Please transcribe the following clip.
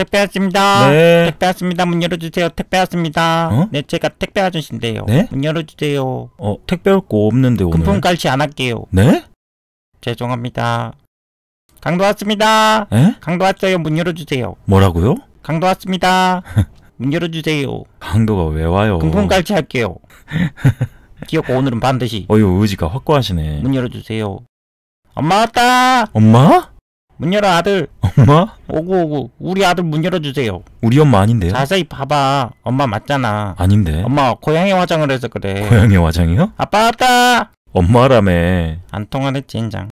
택배 왔습니다. 네. 택배 왔습니다. 문 열어주세요. 택배 왔습니다. 어? 네, 제가 택배 아저씨인데요. 네? 문 열어주세요. 어, 택배 올 거 없는데 오늘. 금품 갈치 안 할게요. 네? 죄송합니다. 강도 왔습니다. 에? 네? 강도 왔어요. 문 열어주세요. 뭐라고요? 강도 왔습니다. 문 열어주세요. 강도가 왜 와요? 금품 갈치 할게요. 기엽고 오늘은 반드시. 어유 의지가 확고하시네. 문 열어주세요. 엄마 왔다. 엄마? 문 열어 아들. 엄마? 뭐? 오고 오고 우리 아들 문 열어주세요. 우리 엄마 아닌데요? 자세히 봐봐. 엄마 맞잖아. 아닌데. 엄마 고양이 화장을 해서 그래. 고양이 화장이요? 아빠 왔다. 엄마라며. 안 통하네 젠장.